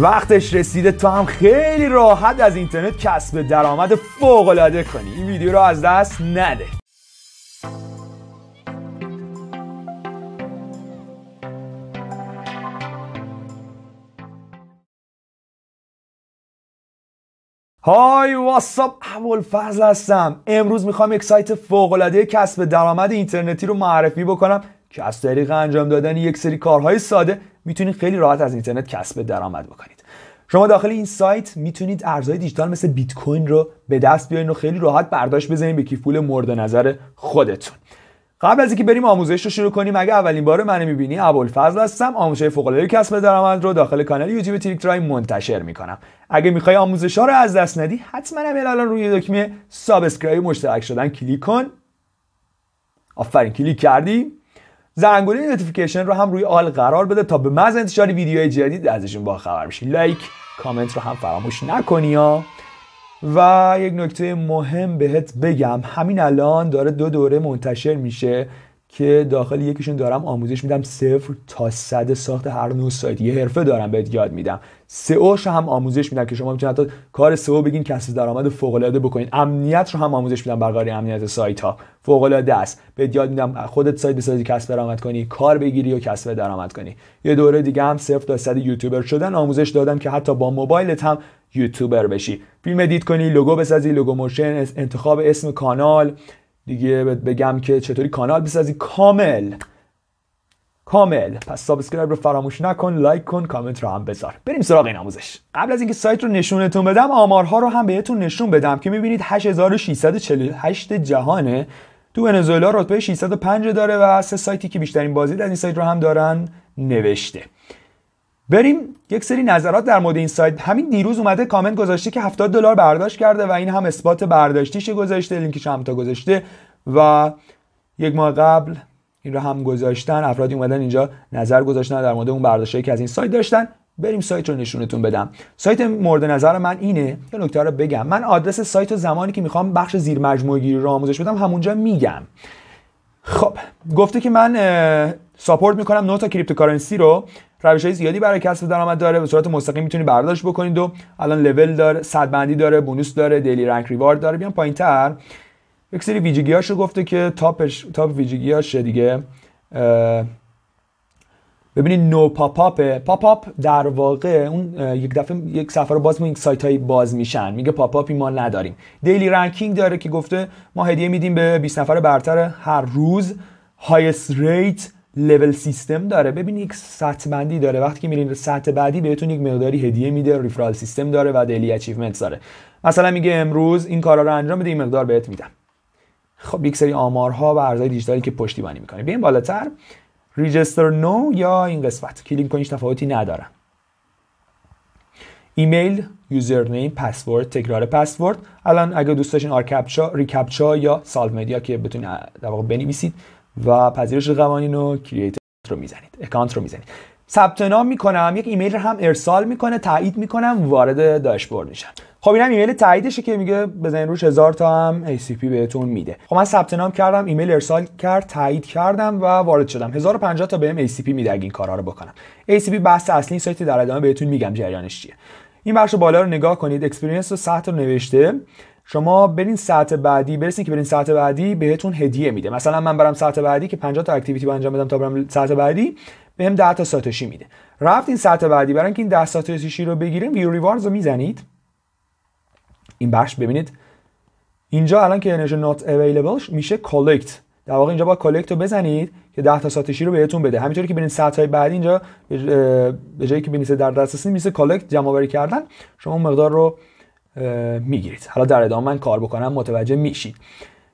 وقتش رسیده تو هم خیلی راحت از اینترنت کسب درآمد فوق العاده کنی این ویدیو رو از دست نده های واتساپ اول فرض هستم امروز میخوام یک سایت فوق العاده کسب درآمد اینترنتی رو معرفی بکنم که از طریق انجام دادن یک سری کارهای ساده میتونید خیلی راحت از اینترنت کسب درآمد بکنید شما داخل این سایت میتونید ارزهای دیجیتال مثل بیت کوین رو به دست بیارین و خیلی راحت برداشت بزنید به کیف پول مورد نظر خودتون قبل از اینکه بریم آموزش رو شروع کنیم اگه اولین بار منو میبینی ابوالفضل هستم آموزش فوق العاده کسب درآمد رو داخل کانال یوتیوب تریک ترای منتشر میکنم اگه میخوای آموزش ها رو از دست ندی حتما الان روی دکمه سابسکرایب مشترک شدن کلیک کن آفرین کلیک کردی زنگوله نوتیفیکیشن رو هم روی آل قرار بده تا به محض انتشار ویدیوهای جدید ازشون باخبر بشی لایک کامنت رو هم فراموش نکنی ها و یک نکته مهم بهت بگم همین الان داره دو دوره منتشر میشه که داخل یکیشون دارم آموزش میدم صفر تا صد ساخت هر نوع سایت یه حرفه دارم بهت یاد میدم سئوش هم آموزش میدم که شما میتونید حتی کار سئو بگین کسب درآمد فوق العاده بکنین امنیت رو هم آموزش میدم برقراری امنیت سایت ها فوق العاده است بهت یاد میدم خودت سایت بسازی کسب درآمد کنی کار بگیری و کسب درآمد کنی یه دوره دیگه هم صفر تا صد یوتیوبر شدن آموزش دادم که حتی با موبایلت هم یوتیوبر بشی فیلم ادیت کنی لوگو بسازی لوگو موشن انتخاب اسم کانال دیگه بگم که چطوری کانال بسازی کامل کامل پس سابسکرایب رو فراموش نکن لایک کن کامنت رو هم بذار بریم سراغ این آموزش قبل از اینکه سایت رو نشونتون بدم آمارها رو هم بهتون نشون بدم که میبینید 8648 جهانه تو ونزوئلا رتبه 605 داره و سه سایتی که بیشترین بازدید از این سایت رو هم دارن نوشته بریم یک سری نظرات در مورد این سایت همین دیروز اومده کامنت گذاشته که 70 دلار برداشت کرده و این هم اثبات برداشتیش گذاشته لینکش هم تا گذاشته و یک ماه قبل این رو هم گذاشتن افرادی اومدن اینجا نظر گذاشتن در مورد اون برداشتی که از این سایت داشتن بریم سایت رو نشونتون بدم سایت مورد نظر من اینه یه نکته رو بگم من آدرس سایت زمانی که میخوام بخش زیر مجموعه رو آموزش بدم همونجا میگم خب گفته که من ساپورت میکنم نوتا کریپتوکارنسی رو روش زیادی برای کسب درآمد داره به صورت مستقیم میتونید برداشت بکنید و الان لول داره صد بندی داره بونوس داره دیلی رنک ریوارد داره پایین تر یک سری ویژگی رو گفته که تاپش تاپ ویژگیاش دیگه ببینید نو پاپ اپ پاپ اپ در واقع اون یک دفعه یک سفر رو باز این سایت باز میشن میگه پاپ اپی ما نداریم دیلی رنکینگ داره که گفته ما هدیه میدیم به 20 نفر برتر هر روز هایست ریت لول سیستم داره ببین یک سطح بندی داره وقتی که میرین سطح بعدی بهتون یک مقداری هدیه میده ریفرال سیستم داره و دلی اچیومنت داره مثلا میگه امروز این کارا رو انجام بده این مقدار بهت میدم خب یک سری آمارها و ارزهای دیجیتالی که پشتیبانی میکنه بیایم بالاتر ریجستر نو یا این قسمت کلیک کنیش تفاوتی نداره ایمیل یوزر پسورد تکرار پسورد الان اگه دوست داشتین کپچا ریکپچا یا سالو مدیا که بتونید در واقع بنویسید و پذیرش قوانین رو کرییت رو میزنید اکانت رو میزنید ثبت نام میکنم یک ایمیل رو هم ارسال میکنه تایید میکنم وارد داشبورد میشم خب اینم ایمیل تاییدشه که میگه بزنین روش هزار تا هم ACP بهتون میده خب من ثبت نام کردم ایمیل ارسال کرد تایید کردم و وارد شدم 1050 تا بهم ACP میده اگه این کارا رو بکنم ACP بحث اصلی سایت در ادامه بهتون میگم جریانش چیه این بخش بالا رو نگاه کنید اکسپریانس رو سطح رو نوشته شما برین ساعت بعدی برسین که برین ساعت بعدی بهتون هدیه میده مثلا من برم ساعت بعدی که 50 تا اکتیویتی با انجام بدم تا برم ساعت بعدی بهم 10 تا ساتوشی میده رفت این ساعت بعدی برای که این 10 ساتوشی رو بگیریم ویو ریوارز رو میزنید این بخش ببینید اینجا الان که انرژی نات اویلیبل میشه کالکت در واقع اینجا با کالکت رو بزنید که 10 تا ساتوشی رو بهتون بده همینطوری که ببینید ساعت های بعدی اینجا به جایی که ببینید در دسترس نیست کالکت جمع آوری کردن شما مقدار رو میگیرید حالا در ادامه من کار بکنم متوجه میشید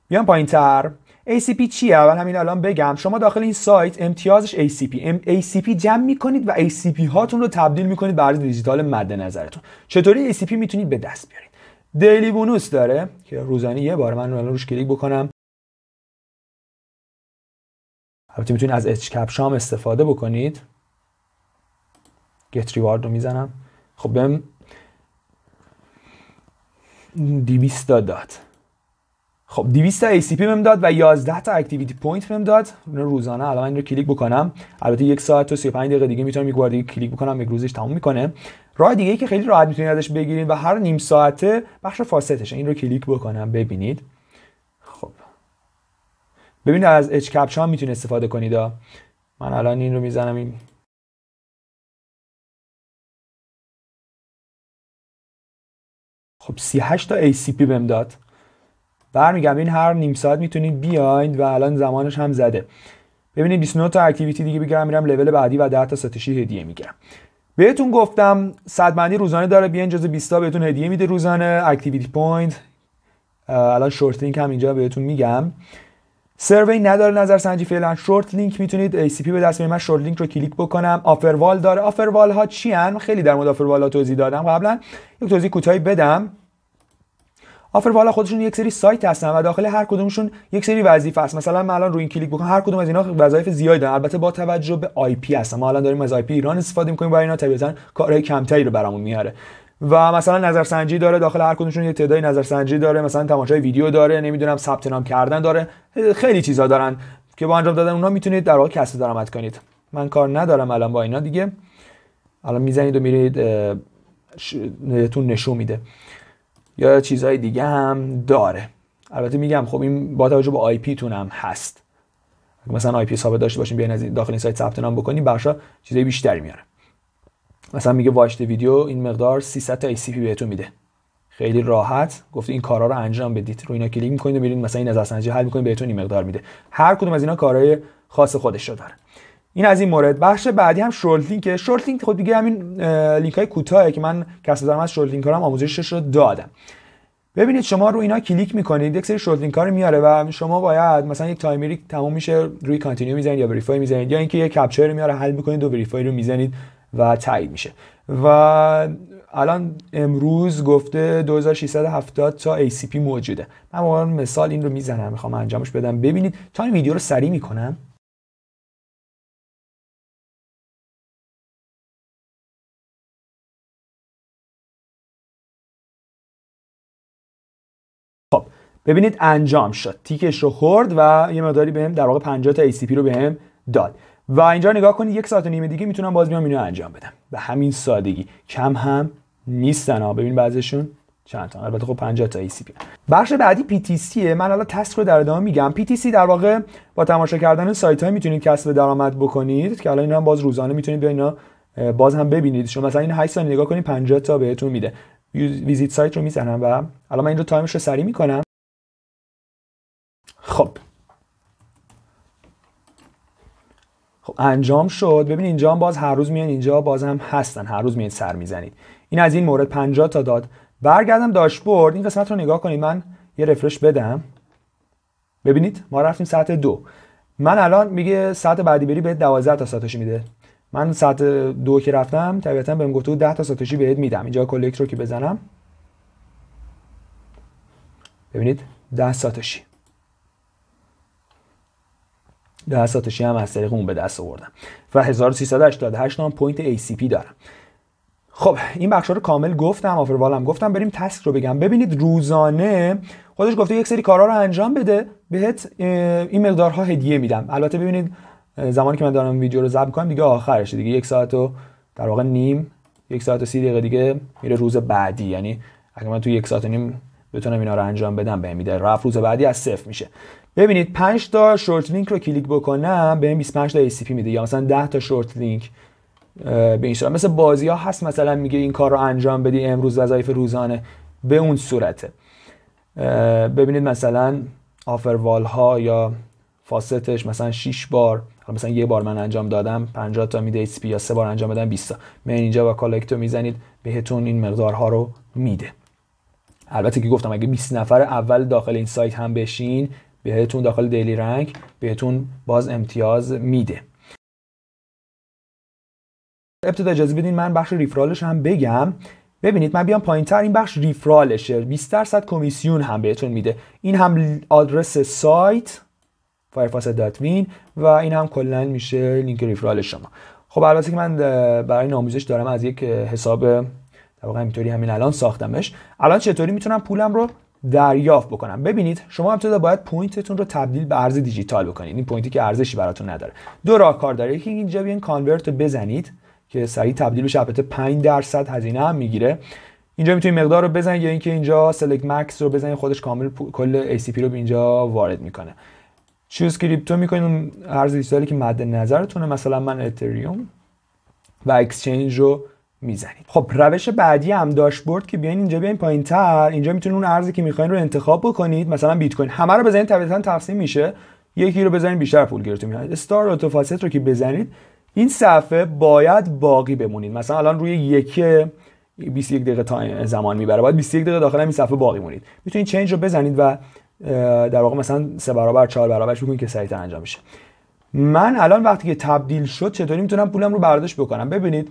بیام پایین تر ACP چیه؟ اول همین الان بگم شما داخل این سایت امتیازش ACP ACP جمع میکنید و ACP هاتون رو تبدیل میکنید به ارز دیجیتال مد نظرتون چطوری ACP میتونید به دست بیارید دیلی بونوس داره که روزانه یه بار من الان روش کلیک بکنم البته میتونید از اچ کپ استفاده بکنید گت ریوارد رو میزنم خب بهم 200 تا داد خب 200 تا ACP بهم داد و 11 تا اکتیویتی پوینت بهم داد روزانه الان این رو کلیک بکنم البته یک ساعت و 35 دقیقه دیگه میتونم یک بار دیگه کلیک بکنم یک روزش تموم میکنه راه دیگه ای که خیلی راحت میتونید ازش بگیرید و هر نیم ساعته بخش فاسدش این رو کلیک بکنم ببینید خب ببینید از اچ کپچا میتونید استفاده کنید من الان این رو میزنم این خب 38 تا ACP بهم داد برمیگم این هر نیم ساعت میتونید بیایند و الان زمانش هم زده ببینید 29 تا اکتیویتی دیگه بگیرم میرم لول بعدی و 10 تا ستشی هدیه میگیرم بهتون گفتم صدبندی روزانه داره بیاین جزو 20 تا بهتون هدیه میده روزانه اکتیویتی پوینت الان شورتینگ هم اینجا بهتون میگم سروی نداره نظر سنجی، فعلا شورت لینک میتونید ای سی پی به دست من شورت لینک رو کلیک بکنم آفروال داره آفروال ها چی هن؟ خیلی در مورد آفروال ها توضیح دادم قبلا یک توضیح کوتاهی بدم ها خودشون یک سری سایت هستن و داخل هر کدومشون یک سری وظیفه هست مثلا من الان روی این کلیک بکنم هر کدوم از اینا وظایف زیادی دارن البته با توجه به آی پی هستن ما الان داریم از آی پی ایران استفاده میکنیم برای اینا طبیعتا کارهای کمتری رو برامون میاره و مثلا نظرسنجی داره داخل هر کدومشون یه تعدادی نظرسنجی داره مثلا تماشای ویدیو داره نمیدونم ثبت نام کردن داره خیلی چیزا دارن که با انجام دادن اونها میتونید در واقع کسب درآمد کنید من کار ندارم الان با اینا دیگه الان میزنید و میرید تون نشون میده یا چیزهای دیگه هم داره البته میگم خب این با توجه به آی پی تون هم هست مثلا آی پی ثابت داشته باشین بیاین از داخل این سایت ثبت نام بکنین برشا چیزای بیشتری میاره مثلا میگه واچ ویدیو این مقدار 300 تا بهتون میده خیلی راحت گفت این کارا رو انجام بدید رو اینا کلیک میکنید و میرین مثلا این از نظرسنجی حل میکنید بهتون این مقدار میده هر کدوم از اینا کارهای خاص خودش رو داره این از این مورد بخش بعدی هم شورت لینک شورت لینک خود خب دیگه همین لینک های کوتاهه که من کسب دارم از شورت لینک هم آموزشش رو دادم ببینید شما رو اینا کلیک میکنید یک سری شورت لینک ها رو میاره و شما باید مثلا یک تایمری تموم میشه روی کانتینیو میزنید یا وریفای میزنید یا اینکه یک کپچر میاره حل میکنید و وریفای رو میزنید و تایید میشه و الان امروز گفته 2670 تا ACP موجوده من واقعا مثال این رو میزنم میخوام انجامش بدم ببینید تا این ویدیو رو سریع میکنم خب ببینید انجام شد تیکش رو خورد و یه مقداری بهم در واقع 50 تا ACP رو بهم داد و اینجا نگاه کنید یک ساعت و نیم دیگه میتونم باز بیام اینو انجام بدم به همین سادگی کم هم نیستن ها ببین بعضیشون چند تا البته خب 50 تا ACP بخش بعدی PTC من حالا تست رو در ادامه میگم PTC در واقع با تماشا کردن سایت های میتونید کسب درآمد بکنید که الان اینا هم باز روزانه میتونید بیا اینا باز هم ببینید شما مثلا این 8 ثانیه نگاه کنید 50 تا بهتون میده ویزیت سایت رو میزنم و الان من اینجا تایمش رو سری میکنم خب انجام شد ببین اینجا هم باز هر روز میان اینجا باز هم هستن هر روز میان سر میزنید این از این مورد 50 تا داد برگردم داشبورد این قسمت رو نگاه کنید من یه رفرش بدم ببینید ما رفتیم ساعت دو من الان میگه ساعت بعدی بری به 12 تا ساتوشی میده من ساعت دو که رفتم طبیعتا بهم گفته بود 10 تا ساتوشی بهت میدم اینجا کلکت رو که بزنم ببینید 10 ساتوشی ساتوشی هم از طریق اون به دست آوردم و 1388 نام پوینت ACP دارم خب این بخش رو کامل گفتم آفروالم هم گفتم بریم تسک رو بگم ببینید روزانه خودش گفته یک سری کارا رو انجام بده بهت این مقدارها هدیه میدم البته ببینید زمانی که من دارم ویدیو رو ضبط کنم دیگه آخرشه دیگه یک ساعت و در واقع نیم یک ساعت و سی دقیقه دیگه میره روز بعدی یعنی اگه من تو یک ساعت و نیم بتونم اینا رو انجام بدم بهم میده رفت روز بعدی از صفر میشه ببینید 5 تا شورت لینک رو کلیک بکنم بهم 25 تا پی میده یا مثلا 10 تا شورت لینک به این صورت مثل بازی ها هست مثلا میگه این کار رو انجام بدی امروز وظایف روزانه به اون صورته ببینید مثلا آفروال ها یا فاستش مثلا 6 بار مثلا یه بار من انجام دادم 50 تا میده پی یا سه بار انجام دادم 20 تا من اینجا با کالکتو میزنید بهتون این مقدارها رو میده البته که گفتم اگه 20 نفر اول داخل این سایت هم بشین بهتون داخل دیلی رنگ بهتون باز امتیاز میده ابتدا اجازه بدین من بخش ریفرالش هم بگم ببینید من بیام پایین تر این بخش ریفرالشه 20 درصد کمیسیون هم بهتون میده این هم آدرس سایت فایرفاس و این هم کلا میشه لینک ریفرال شما خب البته که من برای دارم از یک حساب در واقع همینطوری همین الان ساختمش الان چطوری میتونم پولم رو دریافت بکنم ببینید شما ابتدا باید پوینتتون رو تبدیل به ارز دیجیتال بکنید این پوینتی که ارزشی براتون نداره دو راه کار داره یکی اینجا بیان کانورت رو بزنید که سریع تبدیل بشه البته 5 درصد هزینه هم میگیره اینجا میتونید مقدار رو بزنید یا اینکه اینجا سلکت مکس رو بزنید خودش کامل کل ACP رو به اینجا وارد میکنه چوز کریپتو میکنید اون ارز دیجیتالی که مد نظرتونه مثلا من اتریوم و اکسچنج رو میزنید خب روش بعدی هم داشبورد که بیاین اینجا بیاین پایین تر اینجا میتونید اون ارزی که میخواین رو انتخاب بکنید مثلا بیت کوین همه رو بزنید طبیعتا تقسیم میشه یکی رو بزنید بیشتر پول گیرتون میاد استار اوتو فاست رو که بزنید این صفحه باید باقی بمونید مثلا الان روی یکی 21 دقیقه تا زمان میبره باید 21 دقیقه داخل این صفحه باقی مونید میتونید چنج رو بزنید و در واقع مثلا سه برابر چهار برابرش بکنید که سریعتر انجام میشه من الان وقتی که تبدیل شد چطوری میتونم پولم رو برداشت بکنم ببینید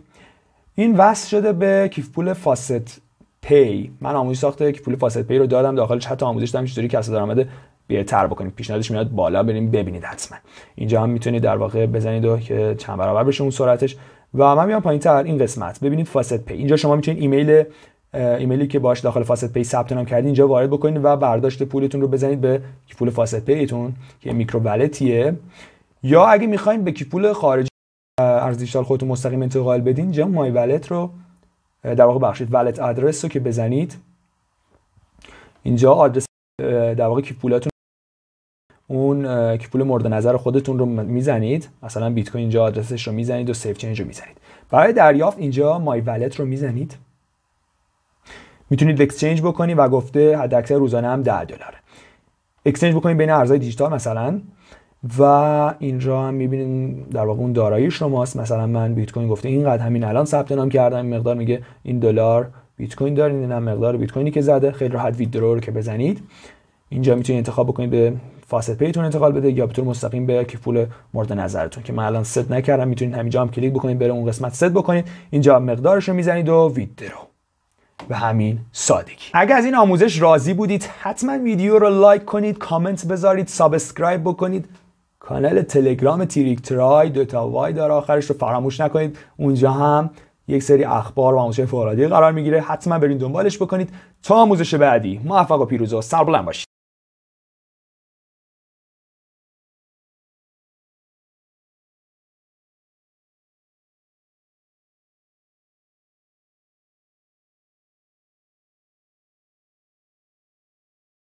این وصل شده به کیف پول فاست پی من آموزش ساخته کیف پول فاست پی رو دادم داخل چت آموزش دادم چطوری کسب درآمد بهتر بکنید پیشنهادش میاد بالا بریم ببینید حتما اینجا هم میتونید در واقع بزنید و که چند برابر بشه اون سرعتش و من میام پایین تر این قسمت ببینید فاست پی اینجا شما میتونید ایمیل ایمیلی که باش داخل فاست پی ثبت نام کردین اینجا وارد بکنید و برداشت پولتون رو بزنید به پول فاست پیتون که میکرو یا اگه میخواین به پول خارجی ارز دیجیتال خودتون مستقیم انتقال بدین اینجا مای ولت رو در واقع بخشید ولت آدرس رو که بزنید اینجا آدرس در واقع کیف پولاتون اون کیف پول مورد نظر خودتون رو میزنید مثلا بیت کوین اینجا آدرسش رو میزنید و سیف چنج رو میزنید برای دریافت اینجا مای ولت رو میزنید میتونید اکسچنج بکنید و گفته حداکثر روزانه هم 10 دلاره اکسچنج بکنید بین ارزهای دیجیتال مثلا و اینجا هم می‌بینید در واقع اون دارایی شماست مثلا من بیت کوین گفته اینقدر همین الان ثبت نام کردم مقدار میگه این دلار بیت کوین دارین این مقدار بیت کوینی که زده خیلی راحت ویدرو رو که بزنید اینجا میتونید انتخاب بکنید به فاست پیتون انتقال بده یا به طور مستقیم به کیف پول مورد نظرتون که من الان ست نکردم میتونید همینجا هم کلیک بکنید بره اون قسمت ست بکنید اینجا مقدارش رو میزنید و ویدرو به همین سادگی اگر از این آموزش راضی بودید حتما ویدیو رو لایک کنید کامنت بذارید سابسکرایب بکنید کانال تلگرام تیریک ترای دو تا وای داره آخرش رو فراموش نکنید اونجا هم یک سری اخبار و آموزش فرادی قرار میگیره حتما برین دنبالش بکنید تا آموزش بعدی موفق و پیروز و سربلند باشید